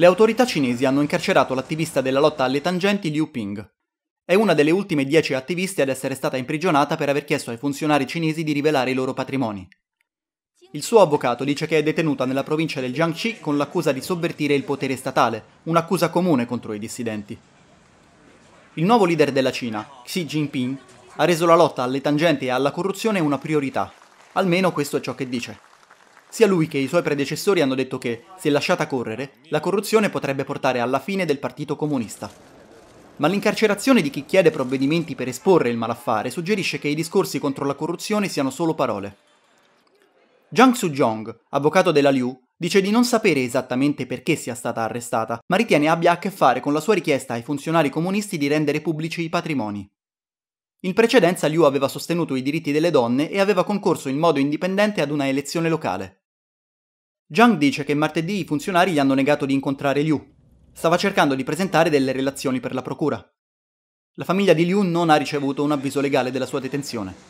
Le autorità cinesi hanno incarcerato l'attivista della lotta alle tangenti Liu Ping. È una delle ultime dieci attiviste ad essere stata imprigionata per aver chiesto ai funzionari cinesi di rivelare i loro patrimoni. Il suo avvocato dice che è detenuta nella provincia del Jiangxi con l'accusa di sovvertire il potere statale, un'accusa comune contro i dissidenti. Il nuovo leader della Cina, Xi Jinping, ha reso la lotta alle tangenti e alla corruzione una priorità. Almeno questo è ciò che dice. Sia lui che i suoi predecessori hanno detto che, se lasciata correre, la corruzione potrebbe portare alla fine del Partito Comunista. Ma l'incarcerazione di chi chiede provvedimenti per esporre il malaffare suggerisce che i discorsi contro la corruzione siano solo parole. Jang Su-jong, avvocato della Liu, dice di non sapere esattamente perché sia stata arrestata, ma ritiene abbia a che fare con la sua richiesta ai funzionari comunisti di rendere pubblici i patrimoni. In precedenza Liu aveva sostenuto i diritti delle donne e aveva concorso in modo indipendente ad una elezione locale. Zhang dice che martedì i funzionari gli hanno negato di incontrare Liu. Stava cercando di presentare delle relazioni per la procura. La famiglia di Liu non ha ricevuto un avviso legale della sua detenzione.